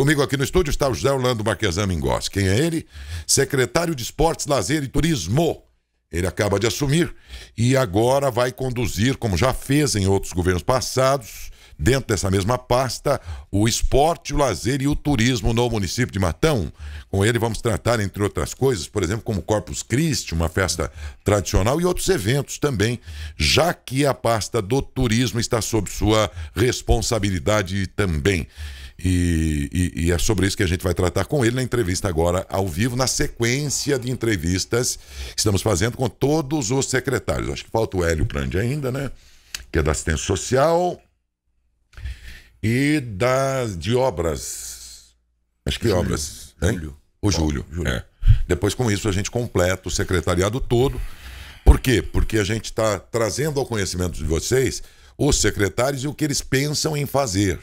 Comigo aqui no estúdio está o José Orlando Marquesan Mingós. Quem é ele? Secretário de Esportes, Lazer e Turismo. Ele acaba de assumir e agora vai conduzir, como já fez em outros governos passados, dentro dessa mesma pasta, o esporte, o lazer e o turismo no município de Matão. Com ele vamos tratar, entre outras coisas, por exemplo, como Corpus Christi, uma festa tradicional e outros eventos também, já que a pasta do turismo está sob sua responsabilidade também. E, e, e, é sobre isso que a gente vai tratar com ele na entrevista agora, ao vivo, na sequência de entrevistas que estamos fazendo com todos os secretários. Acho que falta o Hélio Prandi ainda, né? Que é da assistência social e da, de obras. Acho que Júlio. obras. Hein? Júlio. O Júlio. Júlio. É. Depois, com isso, a gente completa o secretariado todo. Por quê? Porque a gente está trazendo ao conhecimento de vocês os secretários e o que eles pensam em fazer.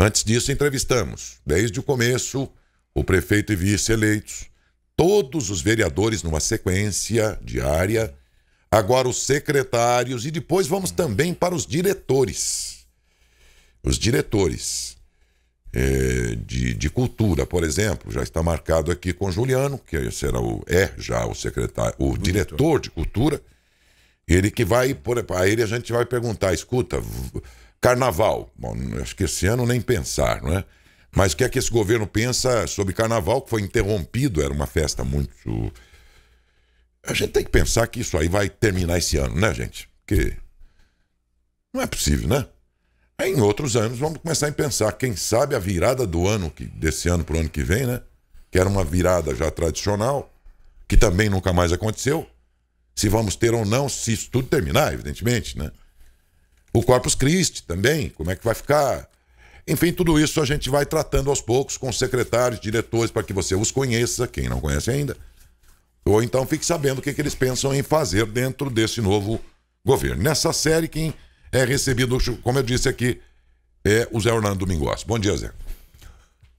Antes disso, entrevistamos, desde o começo, o prefeito e vice-eleitos, todos os vereadores numa sequência diária, agora os secretários e depois vamos também para os diretores. Os diretores é, de, de cultura, por exemplo, já está marcado aqui com Juliano, que será o, é já o secretário, o diretor de cultura. Ele que vai, por, a ele a gente vai perguntar, escuta, Carnaval. Bom, acho que esse ano nem pensar, não é? Mas o que é que esse governo pensa sobre carnaval que foi interrompido? Era uma festa muito. A gente tem que pensar que isso aí vai terminar esse ano, né, gente? Porque não é possível, né? em outros anos vamos começar a pensar, quem sabe a virada do ano, que, desse ano para o ano que vem, né? Que era uma virada já tradicional, que também nunca mais aconteceu. Se vamos ter ou não, se isso tudo terminar, evidentemente, né? O Corpus Christi também, como é que vai ficar? Enfim, tudo isso a gente vai tratando aos poucos com secretários, diretores, para que você os conheça, quem não conhece ainda. Ou então fique sabendo o que, que eles pensam em fazer dentro desse novo governo. Nessa série, quem é recebido, como eu disse aqui, é o Zé Orlando Domingos. Bom dia, Zé.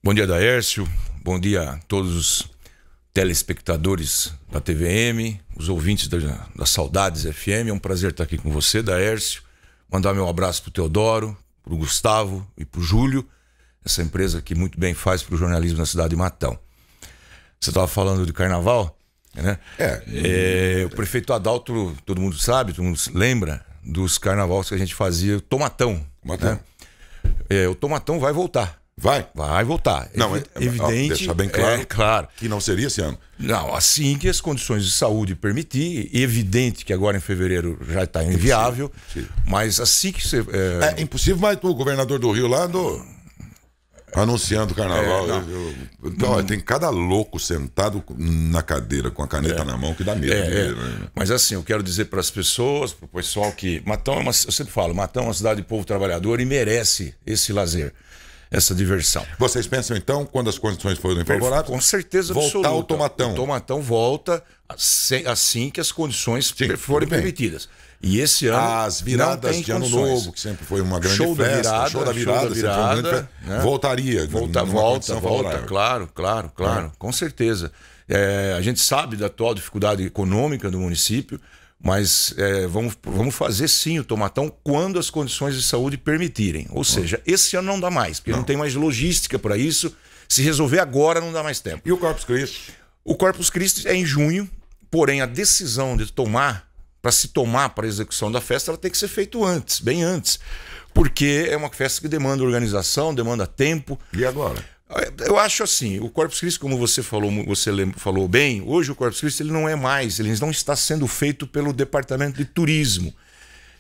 Bom dia, Daércio. Bom dia a todos os telespectadores da TVM, os ouvintes da, da Saudades FM. É um prazer estar aqui com você, Daércio. Mandar meu abraço pro Teodoro, pro Gustavo e pro Júlio, essa empresa que muito bem faz pro jornalismo na cidade de Matão. Você estava falando de carnaval, né? É. é. O prefeito Adalto, todo mundo sabe, todo mundo lembra dos carnavais que a gente fazia, tomatão. Tomatão. Né? É, o tomatão vai voltar. Vai? Vai voltar. Não, Evi é, é evidente. deixar bem claro, é, claro que não seria esse ano. Não, assim que as condições de saúde permitir, evidente que agora em fevereiro já está inviável, mas assim que você. É... é... é impossível, mas o governador do Rio lá do. Anunciando o carnaval. É, eu, eu, então, não... tem cada louco sentado na cadeira com a caneta é. na mão que dá medo. Né? Mas assim, eu quero dizer para as pessoas, para o pessoal que Matão é uma, eu sempre falo, Matão é uma cidade de povo trabalhador e merece esse lazer essa diversão. Vocês pensam então, quando as condições forem favoráveis, com certeza voltar absoluta. o tomatão. O tomatão volta assim que as condições Sim, forem permitidas. E esse ano as viradas de ano condições. novo, que sempre foi uma grande show festa, da virada, show da virada, show da virada, virada né? voltaria, volta, volta, volta, claro, claro, claro, é. com certeza. É, a gente sabe da atual dificuldade econômica do município. Mas é, vamos, vamos fazer sim o tomatão quando as condições de saúde permitirem. Ou seja, esse ano não dá mais, porque não, não tem mais logística para isso. Se resolver agora, não dá mais tempo. E o Corpus Christi? O Corpus Christi é em junho, porém a decisão de tomar, para se tomar para a execução da festa, ela tem que ser feita antes, bem antes. Porque é uma festa que demanda organização, demanda tempo. E agora? eu acho assim, o Corpus Christi, como você falou, você falou bem, hoje o Corpus Christi ele não é mais, ele não está sendo feito pelo Departamento de Turismo.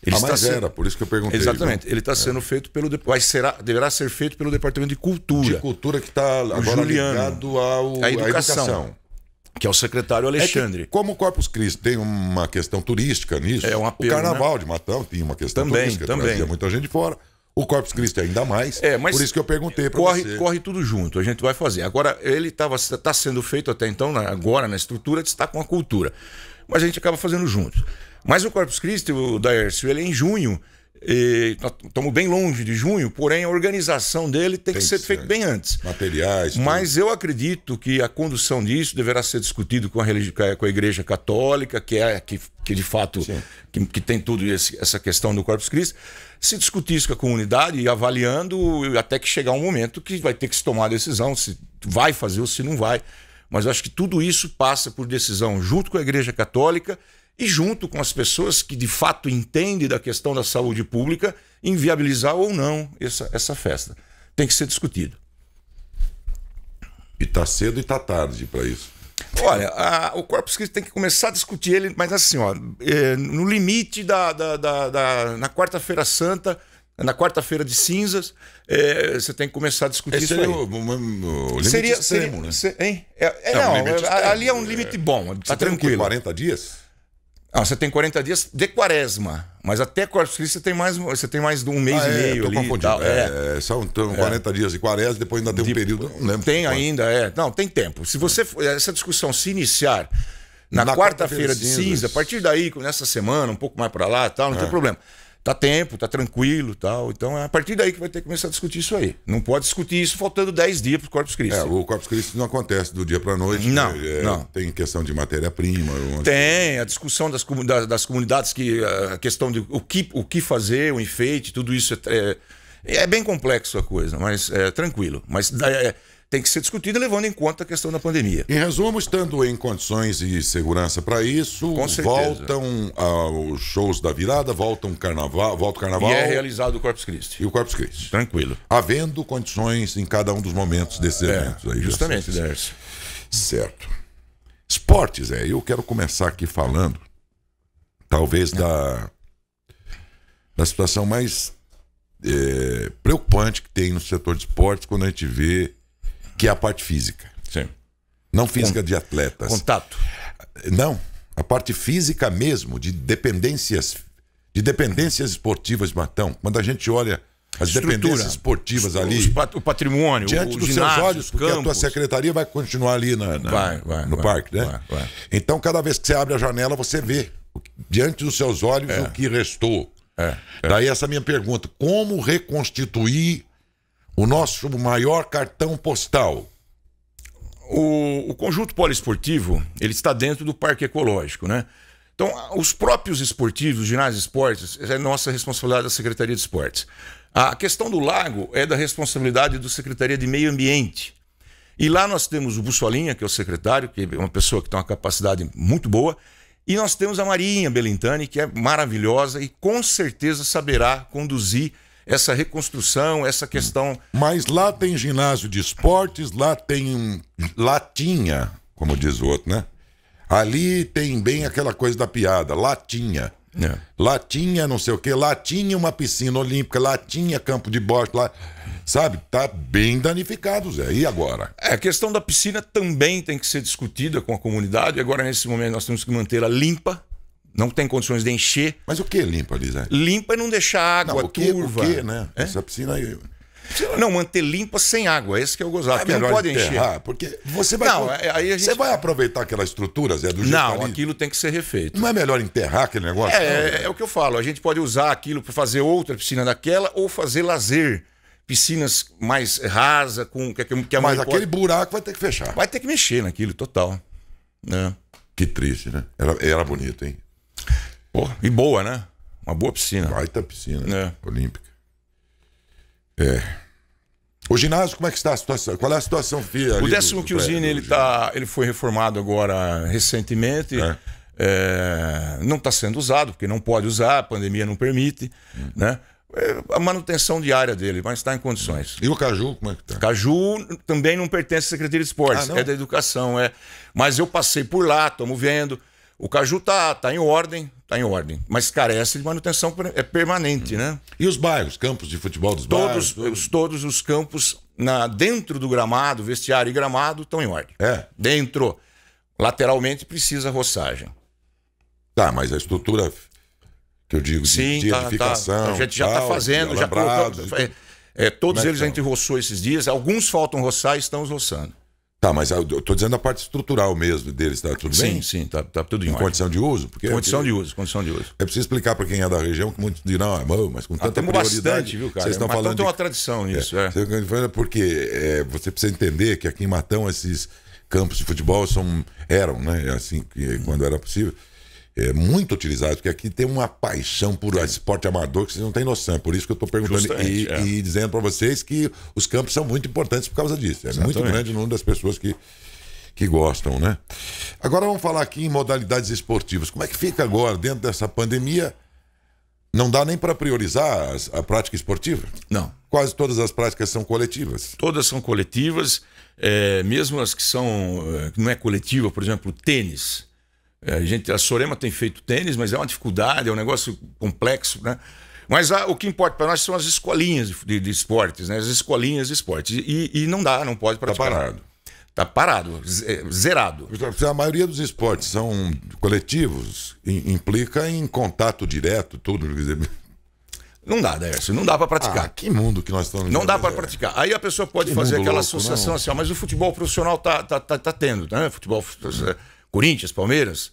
Ele ah, mas era, por isso que eu perguntei. Exatamente. Né? Ele está é. sendo feito pelo. Vai, será, deverá ser feito pelo Departamento de Cultura. De Cultura que está Juliano, ligado ao, à educação. educação. Que é o secretário Alexandre. É que, como o Corpus Christi tem uma questão turística nisso, é um apelo, o né? carnaval né? de Matão tinha uma questão também, turística, também. trazia muita gente fora. O Corpus Christi ainda mais. É, mas por isso que eu perguntei para você. Corre tudo junto, a gente vai fazer. Agora, ele está sendo feito até então, agora na estrutura, está com a cultura. Mas a gente acaba fazendo juntos. Mas o Corpus Christi, o Daércio, ele é em junho. Estamos bem longe de junho, porém a organização dele tem, tem que, ser feita bem antes. Materiais. Tudo. Mas eu acredito que a condução disso deverá ser discutido com a, com a Igreja Católica, que é a que que de fato que, que, tem tudo esse, essa questão do Corpus Christi, se discutir isso com a comunidade e avaliando até que chegar um momento que vai ter que se tomar a decisão se vai fazer ou se não vai. Mas eu acho que tudo isso passa por decisão junto com a Igreja Católica e junto com as pessoas que de fato entendem da questão da saúde pública em viabilizar ou não essa, essa festa. Tem que ser discutido. E está cedo e está tarde para isso. Olha, a, o Corpus Christi tem que começar a discutir ele, mas assim, ó, é, no limite da, da, da, da na quarta-feira santa, na quarta-feira de cinzas, é, você tem que começar a discutir Esse isso. Seria aí. O, o seria, extremo, seria, né? hein? É, é, é não, ali é um limite bom, é. tá tranquilo. 40 dias? Ah, você tem 40 dias de quaresma, mas até Corpus Christi você tem mais, você tem mais de um mês ah, é, e meio ali. É. é, é, são então, 40 dias de quaresma, depois ainda tem de, um período, não lembro. Tem ainda, é. Não, tem tempo. Se você essa discussão se iniciar na, na quarta-feira quarta de cinza, a partir daí, nessa semana, um pouco mais para lá, tal, não tem é. problema tá tempo, tá tranquilo tal. Então é a partir daí que vai ter que começar a discutir isso aí. Não pode discutir isso faltando 10 dias o Corpus Christi. É, o Corpus Christi não acontece do dia para noite. Não, né? é, não. Tem questão de matéria-prima. Tem, que... a discussão das, das, das, comunidades, que a questão de o que, o que fazer, o enfeite, tudo isso é, é, é bem complexo a coisa, mas é tranquilo. Mas é, tem que ser discutida, levando em conta a questão da pandemia. Em resumo, estando em condições de segurança para isso, voltam os shows da virada, voltam carnaval, volta o carnaval. E é realizado o Corpus Christi. E o Corpus Christi. Tranquilo. Havendo condições em cada um dos momentos desses é, eventos. Aí, justamente, Dércio. Certo. Esportes, é. Eu quero começar aqui falando, talvez, da, da situação mais é, preocupante que tem no setor de esportes quando a gente vê que é a parte física. Sim. Não física Com... de atletas. Contato. Não, a parte física mesmo, de dependências, de dependências esportivas, Matão. Quando a gente olha as Estrutura, dependências esportivas ali. o patrimônio, diante dos seus olhos, porque campos. a tua secretaria vai continuar ali na, na vai, vai, no vai, parque, né? Então, cada vez que você abre a janela, você vê diante dos seus olhos é. o que restou. É, é. Daí essa minha pergunta: como reconstituir o nosso maior cartão postal. O, o conjunto poliesportivo, ele está dentro do parque ecológico, né? Então, os próprios esportivos, ginásios esportes, é nossa responsabilidade da Secretaria de Esportes. A questão do lago é da responsabilidade do Secretaria de Meio Ambiente. E lá nós temos o Bussolinha, que é o secretário, que é uma pessoa que tem uma capacidade muito boa, e nós temos a Marinha Belintani, que é maravilhosa e com certeza saberá conduzir essa reconstrução, essa questão. Mas lá tem ginásio de esportes, lá tem latinha, como diz o outro, né? Ali tem bem aquela coisa da piada, latinha. É. Latinha, não sei o que, latinha uma piscina olímpica, latinha campo de bosta, lá, sabe? Tá bem danificado, Zé. E agora? É, a questão da piscina também tem que ser discutida com a comunidade. Agora, nesse momento, nós temos que manter a limpa, não tem condições de encher. Mas o que limpa, Lisa? Limpa e não deixar água não, o que, turva. O que, né? É? Essa piscina aí. Não, manter limpa sem água, esse que eu é gozado. Ah, é não pode enterrar, encher. Porque você vai, não, é, aí gente... você vai aproveitar aquelas estruturas, é do jeito Não, ali. aquilo tem que ser refeito. Não é melhor enterrar aquele negócio? É, é, é o que eu falo. A gente pode usar aquilo para fazer outra piscina daquela ou fazer lazer piscinas mais rasa, com que, que a Mas aquele pode... buraco vai ter que fechar. Vai ter que mexer naquilo, total. É. Que triste, né? Era, era bonito, hein? Porra. E boa, né? Uma boa piscina. Baita piscina é. olímpica. É. O ginásio, como é que está a situação? Qual é a situação fia? O décimo Quilzine, ele, tá, ele foi reformado agora recentemente. É. É, não está sendo usado, porque não pode usar, a pandemia não permite, hum. né? É, a manutenção diária dele, mas está em condições. E o Caju, como é que está? Caju também não pertence à Secretaria de Esportes, ah, é da Educação, é. Mas eu passei por lá, estamos vendo. O Caju tá, tá em ordem, tá em ordem, mas carece de manutenção é permanente, hum. né? E os bairros, campos de futebol dos todos, bairros? Todos, todos os campos na, dentro do gramado, vestiário e gramado estão em ordem. É. Dentro, lateralmente precisa roçagem. Tá, mas a estrutura que eu digo Sim, de, tá, tá. edificação, tá. a gente já está fazendo, já colocou, é, é, todos né, eles então? a gente roçou esses dias, alguns faltam roçar e estamos roçando. Tá, mas eu tô dizendo a parte estrutural mesmo deles, tá tudo bem? Sim, sim, tá, tá tudo em, em condição de uso? Porque condição é, de uso, condição de uso. É preciso explicar para quem é da região que muitos dirão, ah, mas com ah, tanta ah, prioridade, bastante, viu, cara? Vocês estão então falando tem uma tradição é. nisso, é. é. Porque é, você precisa entender que aqui em Matão esses campos de futebol são eram, né, assim, que, quando era possível, é, muito utilizados, porque aqui tem uma paixão por Sim. esporte amador que vocês não têm noção. por isso que eu estou perguntando e, é. e, dizendo para vocês que os campos são muito importantes por causa disso. É Exatamente. muito grande o número das pessoas que, que gostam, né? Agora vamos falar aqui em modalidades esportivas. Como é que fica agora, dentro dessa pandemia? Não dá nem para priorizar as, a prática esportiva? Não. Quase todas as práticas são coletivas. Todas são coletivas, é, mesmo as que são. É, não é coletiva, por exemplo, tênis. É, a, gente, a Sorema tem feito tênis, mas é uma dificuldade, é um negócio complexo, né? Mas a, o que importa para nós são as escolinhas de, de, esportes, né? As escolinhas de esportes. E, e não dá, não pode tá praticar. Tá parado. Tá parado, é, zerado. Então, a maioria dos esportes são coletivos, implica em contato direto, tudo. Não dá, Dércio, não dá para praticar. Ah, que mundo que nós estamos Não dá para é. praticar. Aí a pessoa pode que fazer aquela louco, associação não. assim, ó, ah, mas o futebol profissional tá, tá, tá, tá tendo, né? Futebol. Hum. Corinthians, Palmeiras.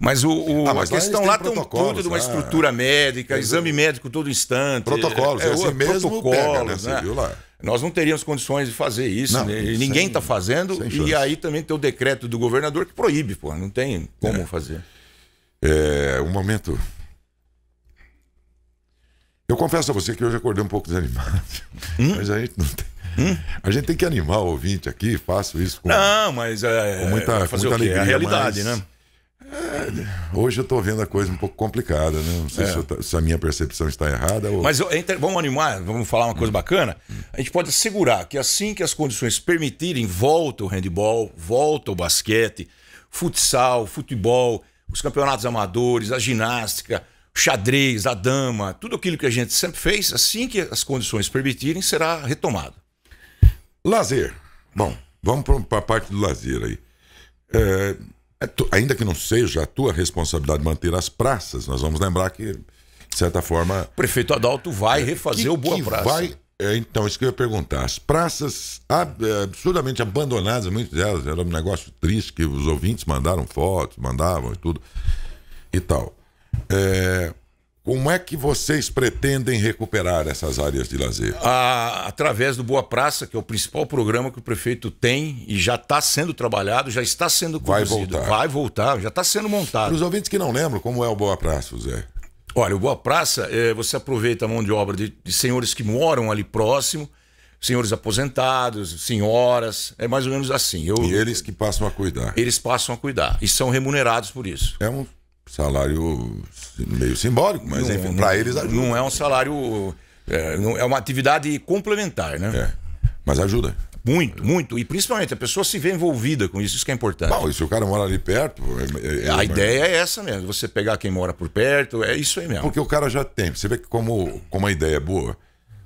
Mas o, o ah, mas a questão lá tem, lá tem um, uma ah, estrutura médica, é, exame médico todo instante. Protocolos, é, é assim mesmo pega, né? Você né? viu lá. Nós não teríamos condições de fazer isso, não, né? ninguém está fazendo. E aí também tem o decreto do governador que proíbe, pô, não tem como é. fazer. É, um momento. Eu confesso a você que hoje acordei um pouco desanimado, hum? mas a gente não tem. Hum? A gente tem que animar o ouvinte aqui, faço isso com, Não, mas é, com muita, é com muita alegria. É a realidade, mas, né? É, hoje eu estou vendo a coisa um pouco complicada, né? Não sei é. se, tá, se, a minha percepção está errada. Ou... Mas entre... vamos animar, vamos falar uma coisa hum. bacana. A gente pode assegurar que assim que as condições permitirem, volta o handball, volta o basquete, futsal, futebol, os campeonatos amadores, a ginástica, xadrez, a dama, tudo aquilo que a gente sempre fez, assim que as condições permitirem, será retomado. Lazer. Bom, vamos para a parte do lazer aí. É, é ainda que não seja a tua responsabilidade manter as praças, nós vamos lembrar que, de certa forma. O prefeito Adalto vai é, refazer que, o Boa Praça. Vai, é, então, isso que eu ia perguntar. As praças é, absurdamente abandonadas, muitas delas, era um negócio triste que os ouvintes mandaram fotos, mandavam e tudo e tal. É, como é que vocês pretendem recuperar essas áreas de lazer? Ah, através do Boa Praça, que é o principal programa que o prefeito tem e já está sendo trabalhado, já está sendo conduzido. Vai voltar. Vai voltar, já está sendo montado. Para os ouvintes que não lembram, como é o Boa Praça, Zé? Olha, o Boa Praça, é, você aproveita a mão de obra de, de senhores que moram ali próximo, senhores aposentados, senhoras, é mais ou menos assim. Eu, e eles que passam a cuidar. Eles passam a cuidar e são remunerados por isso. É um Salário meio simbólico, mas não, enfim, para eles ajuda. Não é um salário. É, não, é uma atividade complementar, né? É. Mas ajuda. Muito, muito. E principalmente a pessoa se vê envolvida com isso, isso que é importante. Bom, e se o cara mora ali perto. É, é, é a ideia é essa mesmo, você pegar quem mora por perto, é isso aí mesmo. Porque o cara já tem. Você vê que como, como a ideia é boa.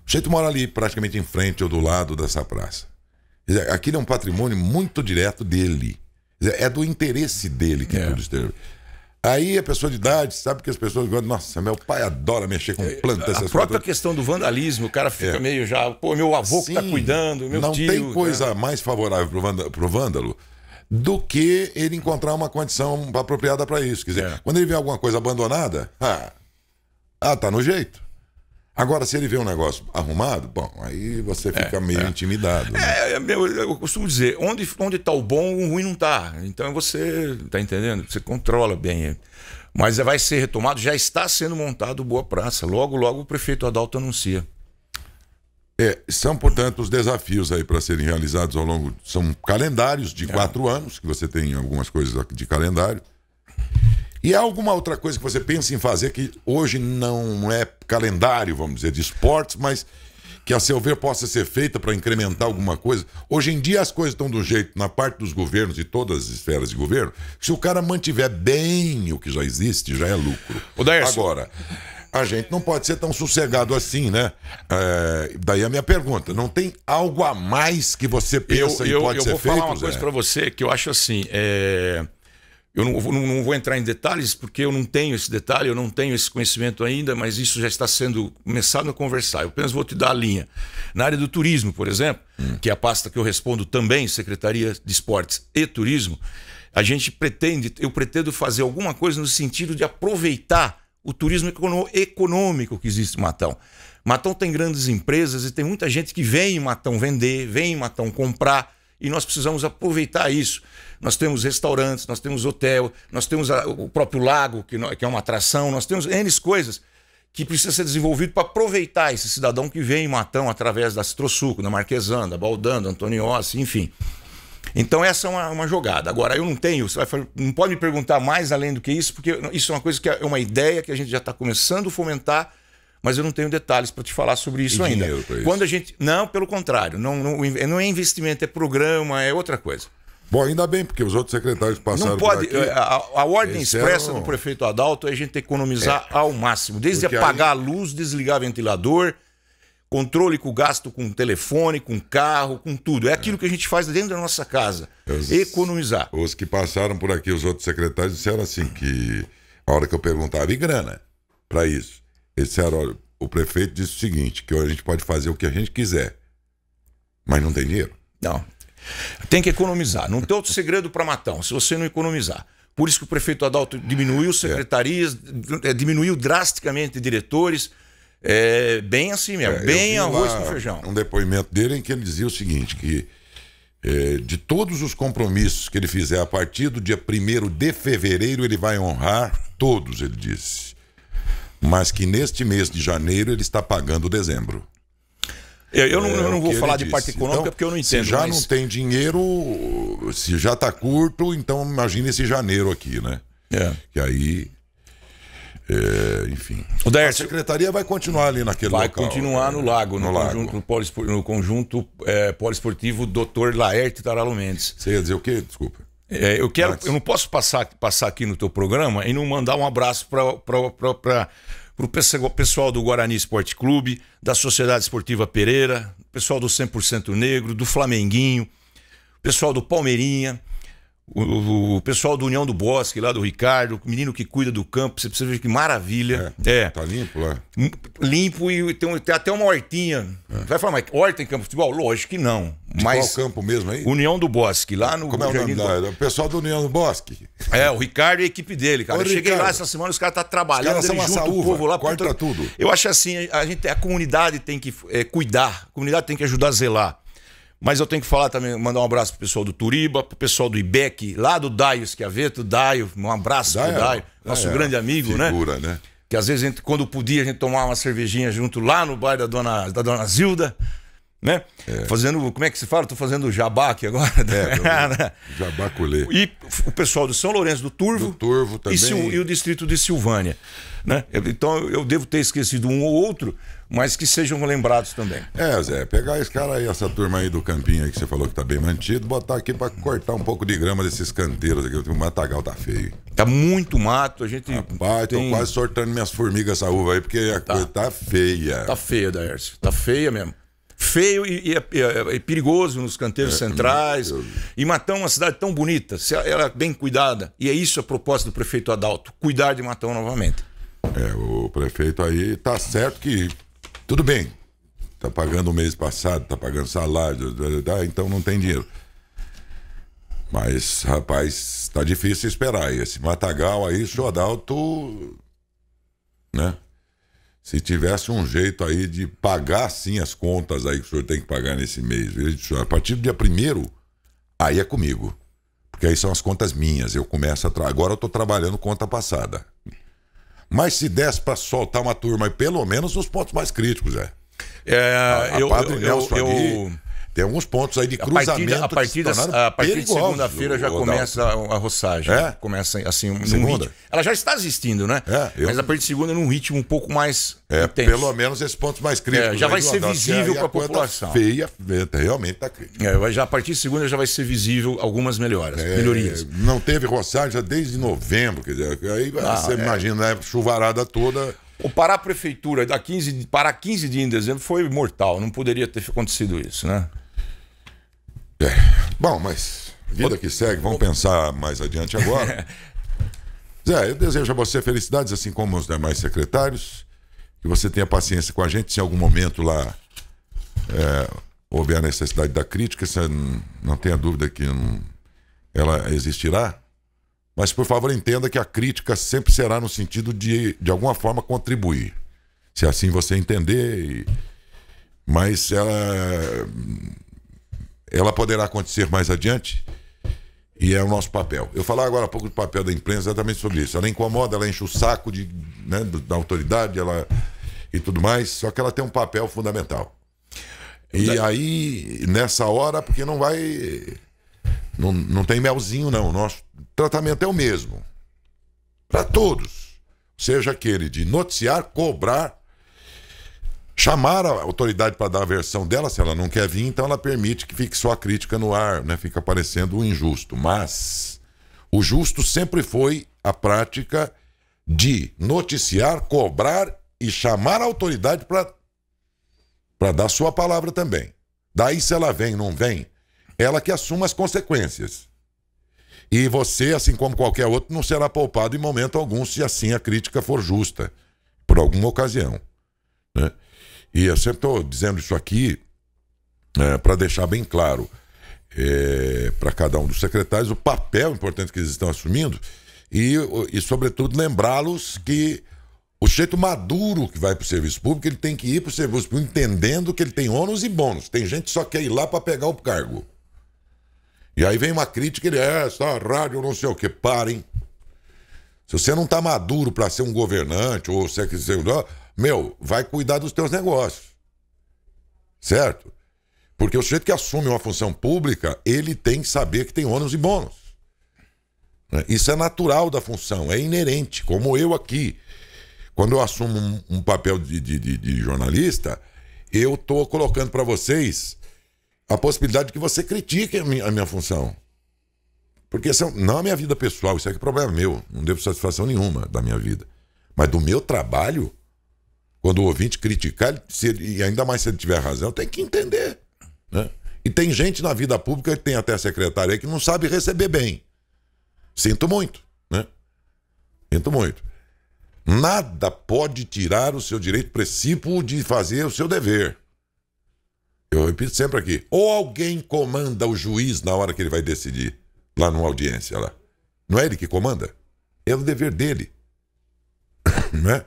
O jeito mora ali praticamente em frente ou do lado dessa praça. Aquilo é um patrimônio muito direto dele. É do interesse dele que é. tudo esteja. Aí a pessoa de idade sabe que as pessoas gostam. Nossa, meu pai adora mexer com é, plantas. A própria coisas. questão do vandalismo, o cara fica é. meio já. Pô, meu avô Sim, que tá cuidando, meu não tio. Não tem né? coisa né? mais favorável pro, vanda, pro vândalo do que ele encontrar uma condição apropriada para isso. Quer dizer, é. quando ele vê alguma coisa abandonada, ah, ah, tá no jeito. Agora, se ele vê um negócio arrumado, bom, aí você é, fica é, meio é. intimidado. Né? É, é eu, eu, costumo dizer, onde onde tá o bom, o ruim não tá. Então é você, tá entendendo? Você controla bem. Mas vai ser retomado, já está sendo montado Boa Praça. Logo, logo o prefeito Adalto anuncia. É, são, portanto, os desafios aí para serem realizados ao longo. São calendários de quatro anos, que você tem algumas coisas de calendário. E há alguma outra coisa que você pensa em fazer que hoje não é calendário, vamos dizer, de esportes, mas que a seu ver possa ser feita para incrementar alguma coisa? Hoje em dia as coisas estão do jeito, na parte dos governos e todas as esferas de governo, que se o cara mantiver bem o que já existe, já é lucro. O Agora, a gente não pode ser tão sossegado assim, né? É, daí a minha pergunta, não tem algo a mais que você pensa eu, que eu, pode ser feito? Eu vou falar uma coisa para você que eu acho assim, é... Eu não, não, não, vou entrar em detalhes porque eu não tenho esse detalhe, eu não tenho esse conhecimento ainda, mas isso já está sendo começado a conversar. Eu apenas vou te dar a linha. Na área do turismo, por exemplo, hum. que é a pasta que eu respondo também, Secretaria de Esportes e Turismo, a gente pretende, eu pretendo fazer alguma coisa no sentido de aproveitar o turismo econômico que existe em Matão. Matão tem grandes empresas e tem muita gente que vem em Matão vender, vem em Matão comprar e nós precisamos aproveitar isso. Nós temos restaurantes, nós temos hotel, nós temos a, o próprio lago, que, que é uma atração, nós temos N coisas que precisa ser desenvolvido para aproveitar esse cidadão que vem em Matão através da Citrosuco, da marquesanda da Baldan, Antoniossi, enfim. Então essa é uma, uma, jogada. Agora, eu não tenho, você vai, não pode me perguntar mais além do que isso, porque isso é uma coisa que é uma ideia que a gente já está começando a fomentar mas eu não tenho detalhes para te falar sobre isso e ainda. Isso. Quando a gente. Não, pelo contrário, não, não, é, não é investimento, é programa, é outra coisa. Bom, ainda bem, porque os outros secretários passaram não pode, por aqui. É, a, a ordem expressa é um... do prefeito Adalto é a gente economizar é. ao máximo. Desde porque apagar aí... a luz, desligar ventilador, controle com o gasto com o telefone, com o carro, com tudo. É aquilo é. que a gente faz dentro da nossa casa. Os, economizar. Os que passaram por aqui, os outros secretários, disseram assim que a hora que eu perguntava, e grana para isso? disseram, olha, o prefeito disse o seguinte, que a gente pode fazer o que a gente quiser, mas não tem dinheiro. Não. Tem que economizar. Não tem outro segredo para matar, se você não economizar. Por isso que o prefeito Adalto diminuiu secretarias, é. Eh, diminuiu drasticamente diretores. É, bem assim mesmo, é, bem arroz com feijão. Um depoimento dele em que ele dizia o seguinte, que é, de todos os compromissos que ele fizer a partir do dia 1 de fevereiro, ele vai honrar todos, ele disse mas que neste mês de janeiro ele está pagando dezembro. Eu, eu, não, é eu não vou falar de disse. parte econômica então, porque eu não entendo. Se já mas... não tem dinheiro, se já está curto, então imagina esse janeiro aqui, né? É. Que aí é, enfim. O a secretaria vai continuar ali naquele vai local. Vai continuar no lago, no, no conjunto, lago. Polispor, no conjunto é, poliesportivo Dr. Laerte Taralo Mendes. Você ia dizer o quê? Desculpa. É, eu quero, Max. eu não posso passar, passar aqui no teu programa e não mandar um abraço para o pessoal do Guarani Esporte Clube, da Sociedade Esportiva Pereira, pessoal do 100% Negro, do Flamenguinho, pessoal do Palmeirinha, o, o, pessoal do União do Bosque, lá do Ricardo, o menino que cuida do campo, você precisa ver que maravilha. É, é. Tá limpo lá? Limpo e tem, tem até uma hortinha. É. Vai falar, mas horta em campo de futebol? Lógico que não. Mas, qual campo mesmo aí? União do Bosque, lá no. Como é o nome da, do... O pessoal do União do Bosque. É, o Ricardo e a equipe dele, cara. Ô, eu Ricardo. cheguei lá essa semana, os caras estão tá trabalhando, os junto saúva, o povo lá. Corta pra... tudo. Eu acho assim, a, gente, a comunidade tem que é, cuidar, a comunidade tem que ajudar a zelar. Mas eu tenho que falar também, mandar um abraço pro pessoal do Turiba, pro pessoal do IBEC, lá do Daio Esquiaveto, Daio, um abraço Daio, pro Daio, nosso Daio, é, grande amigo, né? figura, né? né? Que às vezes, gente, quando podia, a gente tomava uma cervejinha junto lá no bar da dona, da dona Zilda né? É. Fazendo, como é que se fala? Tô fazendo jabá aqui agora. É, né? né? jabá colê. E o pessoal do São Lourenço do Turvo. Do Turvo também. E, e, o distrito de Silvânia, né? Então eu devo ter esquecido um ou outro, mas que sejam lembrados também. É, Zé, pegar esse cara aí, essa turma aí do campinho aí que você falou que tá bem mantido, botar aqui para cortar um pouco de grama desses canteiros aqui, o matagal tá feio. Tá muito mato, a gente Rapaz, tem... tô quase sortando minhas formigas essa uva aí, porque a tá. coisa tá feia. Tá feia, Daércio, tá feia mesmo feio e, e, é, e é, é perigoso nos canteiros é, centrais. E Matão é uma cidade tão bonita, ela é bem cuidada. E é isso a proposta do prefeito Adalto: cuidar de Matão novamente. É, o prefeito aí tá certo que. Tudo bem, tá pagando o mês passado, tá pagando salário, então não tem dinheiro. Mas, rapaz, tá difícil esperar. Esse Matagal aí, o Adalto. né? Se tivesse um jeito aí de pagar sim as contas aí que o senhor tem que pagar nesse mês, disse, a partir do dia primeiro, aí é comigo. Porque aí são as contas minhas. Eu começo a agora eu estou trabalhando conta passada. Mas se desse para soltar uma turma, pelo menos nos pontos mais críticos, é. é a, a eu, Padre eu, Nelson eu, ali, eu tem alguns pontos aí de cruzamento. A partir, a partir, a partir de segunda-feira já começa a, a roçagem. É? Começa assim, um Ritmo. Ela já está existindo, né? É, eu... Mas a partir de segunda num ritmo um pouco mais é, intenso. Pelo menos esses pontos mais críticos. É, já né, vai ser visível para a população. Feia, feia, realmente está crítica. É, já, a partir de segunda já vai ser visível algumas melhoras, é, melhorias. Não teve roçagem já desde novembro, quer dizer, aí ah, você é. imagina, né, chuvarada toda. O Pará Prefeitura, da 15, para 15 dias em dezembro, foi mortal. Não poderia ter acontecido isso, né? É. Bom, mas vida que segue, vamos pensar mais adiante agora. Zé, eu desejo a você felicidades, assim como os demais secretários. Que você tenha paciência com a gente. Se em algum momento lá é, houver a necessidade da crítica, você não tenha dúvida que não, ela existirá. Mas, por favor, entenda que a crítica sempre será no sentido de, de alguma forma, contribuir. Se assim você entender. Mas ela ela poderá acontecer mais adiante e é o nosso papel. Eu falar agora há pouco do papel da imprensa exatamente sobre isso. Ela incomoda, ela enche o saco de, né, da autoridade ela, e tudo mais, só que ela tem um papel fundamental. E da... aí, nessa hora, porque não vai. Não, não tem melzinho, não. O nosso tratamento é o mesmo. Para todos. Seja aquele de noticiar, cobrar chamar a autoridade para dar a versão dela, se ela não quer vir, então ela permite que fique só a crítica no ar, né? Fica parecendo o injusto. Mas o justo sempre foi a prática de noticiar, cobrar e chamar a autoridade para dar sua palavra também. Daí se ela vem, não vem, ela que assuma as consequências. E você, assim como qualquer outro, não será poupado em momento algum se assim a crítica for justa, por alguma ocasião. Né? E eu sempre estou dizendo isso aqui é, né, para deixar bem claro é, para cada um dos secretários o papel importante que eles estão assumindo e, e sobretudo, lembrá-los que o jeito maduro que vai para o serviço público, ele tem que ir para o serviço público entendendo que ele tem ônus e bônus. Tem gente que só quer ir lá para pegar o cargo. E aí vem uma crítica, ele é, essa rádio não sei o que, parem. Se você não está maduro para ser um governante ou se é que meu, vai cuidar dos teus negócios. Certo? Porque o sujeito que assume uma função pública, ele tem que saber que tem ônus e bônus. Né? Isso é natural da função, é inerente. Como eu aqui, quando eu assumo um, um papel de, de, de, de, jornalista, eu estou colocando para vocês a possibilidade de que você critique a minha, a minha função. Porque são, é não é a minha vida pessoal, isso aqui é problema meu. Não devo satisfação nenhuma da minha vida. Mas do meu trabalho, quando o ouvinte criticar, e ainda mais se ele tiver razão, tem que entender. Né? E tem gente na vida pública, tem até secretária aí, que não sabe receber bem. Sinto muito, né? Sinto muito. Nada pode tirar o seu direito precípio de fazer o seu dever. Eu repito sempre aqui. Ou alguém comanda o juiz na hora que ele vai decidir, lá numa audiência lá. Não é ele que comanda? É o dever dele. Não é?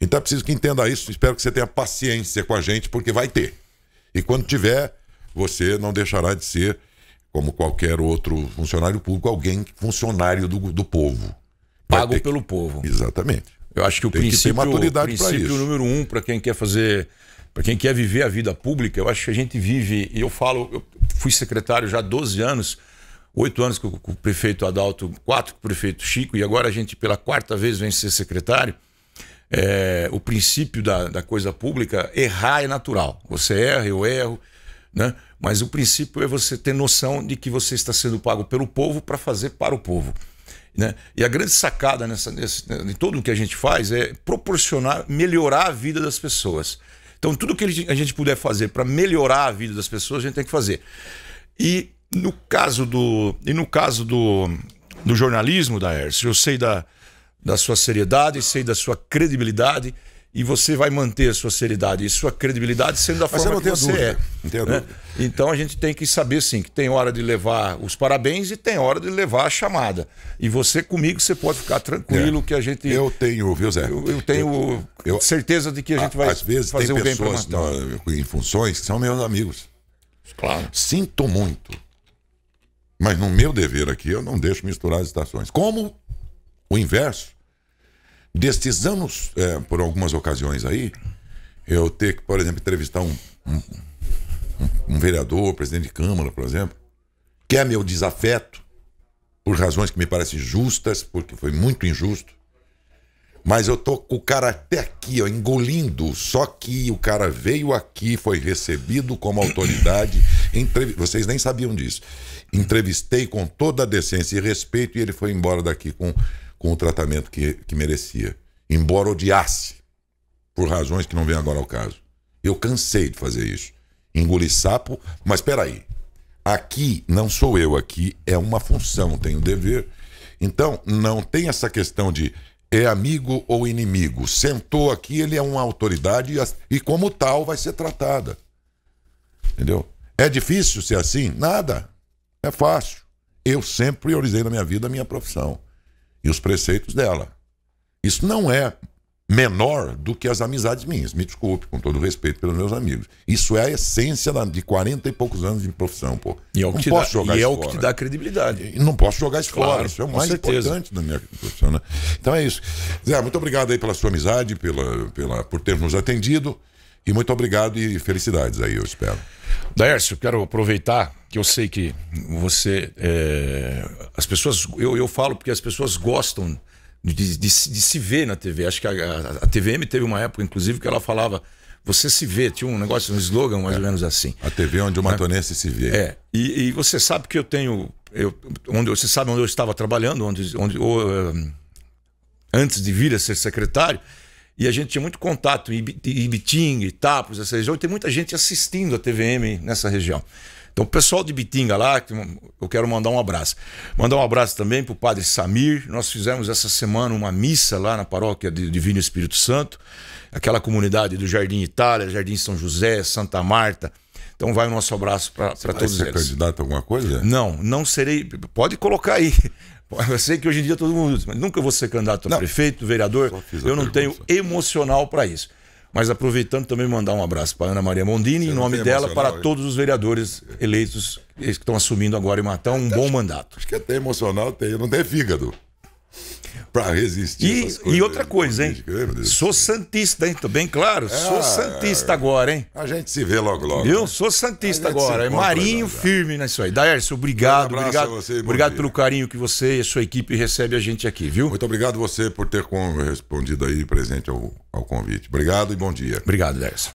Então é preciso que entenda isso. Espero que você tenha paciência com a gente, porque vai ter. E quando tiver, você não deixará de ser, como qualquer outro funcionário público, alguém funcionário do, do povo. Vai Pago pelo povo. Exatamente. Eu acho que o Tem princípio, que ter princípio número um para quem quer fazer, para quem quer viver a vida pública, eu acho que a gente vive, e eu falo, eu fui secretário já há 12 anos, oito anos com, o prefeito Adalto, quatro com o prefeito Chico, e agora a gente pela quarta vez vem ser secretário é, o princípio da, da coisa pública, errar é natural. Você erra, eu erro, né? Mas o princípio é você ter noção de que você está sendo pago pelo povo para fazer para o povo. Né? E a grande sacada nessa, nessa, né, em tudo o que a gente faz é proporcionar, melhorar a vida das pessoas. Então, tudo que a gente puder fazer para melhorar a vida das pessoas, a gente tem que fazer. E no caso do, e no caso do, do jornalismo, da Erce, eu sei da, da sua seriedade, sei da sua credibilidade e você vai manter a sua seriedade e sua credibilidade sendo da Mas forma que você dúvida. é. Né? Então a gente tem que saber sim que tem hora de levar os parabéns e tem hora de levar a chamada. E você comigo você pode ficar tranquilo é. que a gente Eu tenho, viu Zé? Eu, eu tenho eu, certeza de que a gente vai às vezes fazer tem o bem pessoas pra na, em funções que são meus amigos. Claro. Sinto muito. Mas no meu dever aqui eu não deixo misturar as estações. Como o inverso. Destes anos, é, por algumas ocasiões aí, eu ter que, por exemplo, entrevistar um, um, um vereador, presidente de Câmara, por exemplo, que é meu desafeto, por razões que me parecem justas, porque foi muito injusto. Mas eu tô com o cara até aqui, ó, engolindo. Só que o cara veio aqui, foi recebido como autoridade. Entrev... Vocês nem sabiam disso. Entrevistei com toda a decência e respeito e ele foi embora daqui com com o tratamento que, que merecia. Embora odiasse, por razões que não vem agora ao caso. Eu cansei de fazer isso. Engolir sapo, mas peraí. Aqui não sou eu, aqui é uma função, tenho um dever. Então, não tem essa questão de é amigo ou inimigo. Sentou aqui, ele é uma autoridade e, e como tal vai ser tratada. Entendeu? É difícil ser assim? Nada. É fácil. Eu sempre priorizei na minha vida a minha profissão e os preceitos dela. Isso não é menor do que as amizades minhas. Me desculpe, com todo respeito pelos meus amigos. Isso é a essência de 40 e poucos anos de profissão, pô. E é o, que te, dá, e é o que, te, dá, credibilidade. E não posso jogar isso claro, fora. Isso é o mais certeza. importante da minha profissão, né? Então é isso. Zé, muito obrigado aí pela sua amizade, pela, pela, por ter nos atendido. E muito obrigado e felicidades aí, eu espero. Daércio, quero aproveitar que eu sei que você. É, as pessoas. Eu, eu falo porque as pessoas gostam de, de, de se ver na TV. Acho que a, a, a, TVM teve uma época, inclusive, que ela falava. Você se vê, tinha um negócio, um slogan mais é, ou menos assim. A TV é onde o é. matonense é, se vê. É. E, e, você sabe que eu tenho. Eu, onde, você sabe onde eu estava trabalhando, onde, onde ou, eh, antes de vir a ser secretário, e a gente tinha muito contato em Ibitinga, Itapos, essa região, e tem muita gente assistindo a TVM nessa região. Então, o pessoal de Ibitinga lá, hum, eu quero mandar um abraço. Mandar um abraço também para o padre Samir. Nós fizemos essa semana uma missa lá na paróquia de Divino Espírito Santo, aquela comunidade do Jardim Itália, Jardim São José, Santa Marta. Então vai o nosso abraço para todos eles. Você candidato a alguma coisa? Não, não serei. Pode colocar aí. Eu sei que hoje em dia todo mundo diz, mas nunca vou ser candidato a não. prefeito, vereador. Eu não pergunta. tenho emocional para isso. Mas aproveitando também mandar um abraço para Ana Maria Mondini, em nome dela, para hein? todos os vereadores eleitos que estão assumindo agora em Matão um bom mandato. Acho que até emocional tem, não tem fígado para resistir. E, essas coisas, e outra coisa, hein? Sou santista, hein? Tô bem claro. É, sou santista é, agora, hein? A gente se vê logo logo. Eu né? sou santista agora. é Marinho firme nisso aí. Daércio, obrigado, um obrigado. Você, obrigado pelo carinho que você e a sua equipe recebe a gente aqui, viu? Muito obrigado você por ter respondido aí presente ao, ao convite. Obrigado e bom dia. Obrigado, Daércio.